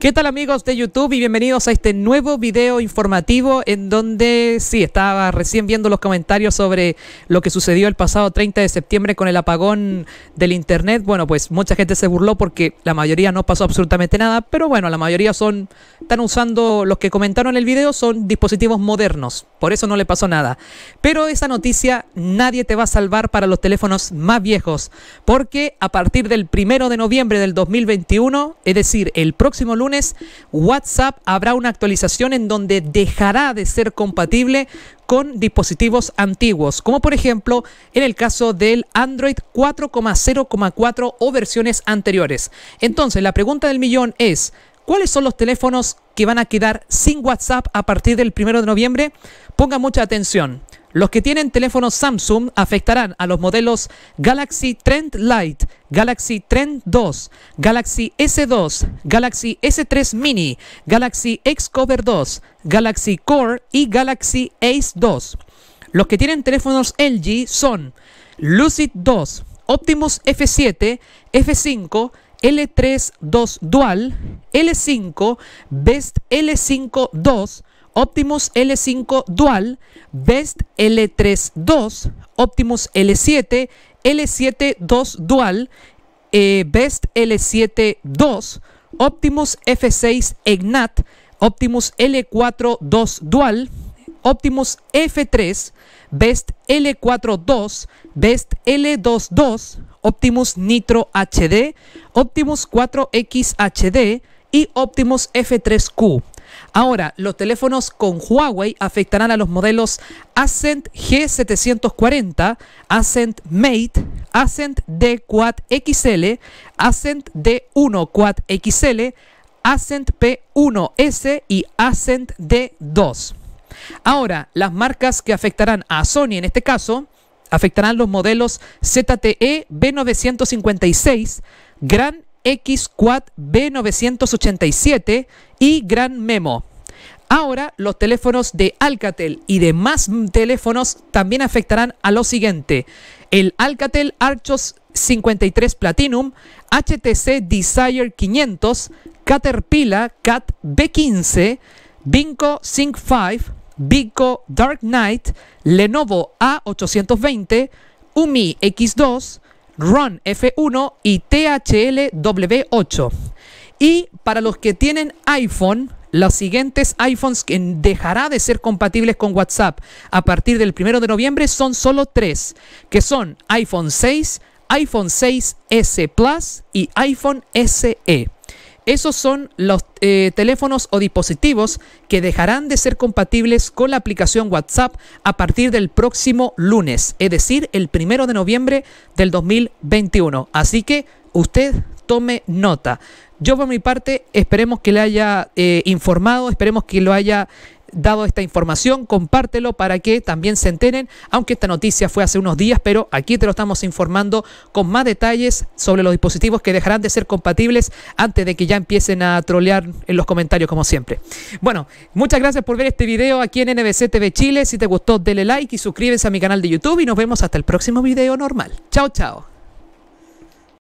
¿Qué tal amigos de YouTube y bienvenidos a este nuevo video informativo en donde sí, estaba recién viendo los comentarios sobre lo que sucedió el pasado 30 de septiembre con el apagón del Internet. Bueno, pues mucha gente se burló porque la mayoría no pasó absolutamente nada, pero bueno, la mayoría son, están usando, los que comentaron en el video son dispositivos modernos, por eso no le pasó nada. Pero esa noticia nadie te va a salvar para los teléfonos más viejos, porque a partir del primero de noviembre del 2021, es decir, el próximo lunes, WhatsApp habrá una actualización en donde dejará de ser compatible con dispositivos antiguos, como por ejemplo en el caso del Android 4.0.4 o versiones anteriores. Entonces, la pregunta del millón es, ¿cuáles son los teléfonos que van a quedar sin WhatsApp a partir del 1 de noviembre? Ponga mucha atención. Los que tienen teléfonos Samsung afectarán a los modelos Galaxy Trend Lite, Galaxy Trend 2, Galaxy S2, Galaxy S3 Mini, Galaxy Xcover 2, Galaxy Core y Galaxy Ace 2. Los que tienen teléfonos LG son Lucid 2, Optimus F7, F5, L3 2 Dual, L5, Best L5 2, Optimus L5 Dual, Best L3 2, Optimus L7, L7 2 Dual, eh, Best L7 2, Optimus F6 Ignat, Optimus L4 2 Dual, Optimus F3, Best L4 2, Best L2 2, Optimus Nitro HD, Optimus 4X HD y Optimus F3Q. Ahora, los teléfonos con Huawei afectarán a los modelos Ascent G740, Ascent Mate, Ascent D 4 XL, Ascent D1 Quad XL, Ascent P1S y Ascent D2. Ahora, las marcas que afectarán a Sony en este caso afectarán los modelos ZTE B956, Gran X-Quad B987 y Gran Memo. Ahora los teléfonos de Alcatel y demás teléfonos también afectarán a lo siguiente. El Alcatel Archos 53 Platinum, HTC Desire 500, Caterpillar Cat B15, Vinco Sync 5, Vinco Dark Knight, Lenovo A820, UMI X2, Run F1 y w 8 Y para los que tienen iPhone, los siguientes iPhones que dejará de ser compatibles con WhatsApp a partir del 1 de noviembre son solo tres, que son iPhone 6, iPhone 6S Plus y iPhone SE. Esos son los eh, teléfonos o dispositivos que dejarán de ser compatibles con la aplicación WhatsApp a partir del próximo lunes, es decir, el primero de noviembre del 2021. Así que usted tome nota. Yo por mi parte esperemos que le haya eh, informado, esperemos que lo haya dado esta información, compártelo para que también se enteren, aunque esta noticia fue hace unos días, pero aquí te lo estamos informando con más detalles sobre los dispositivos que dejarán de ser compatibles antes de que ya empiecen a trolear en los comentarios como siempre. Bueno, muchas gracias por ver este video aquí en NBC TV Chile. Si te gustó, dele like y suscríbete a mi canal de YouTube y nos vemos hasta el próximo video normal. Chao, chao.